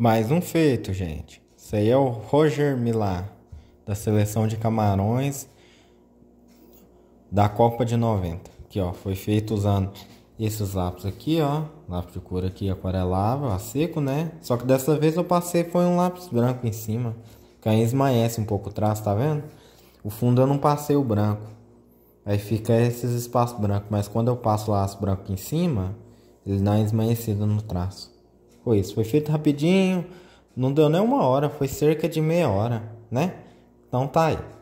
Mais um feito, gente. Isso aí é o Roger Milá, da seleção de Camarões da Copa de 90. Aqui, ó, foi feito usando esses lápis aqui, ó. Lápis de cor aqui aquarelável, a seco, né? Só que dessa vez eu passei foi um lápis branco em cima. Que aí esmaece um pouco o traço, tá vendo? O fundo eu não passei o branco. Aí fica esses espaços brancos. Mas quando eu passo o laço branco em cima, ele dá uma esmaecida no traço. Foi isso, foi feito rapidinho, não deu nem uma hora, foi cerca de meia hora, né? Então tá aí.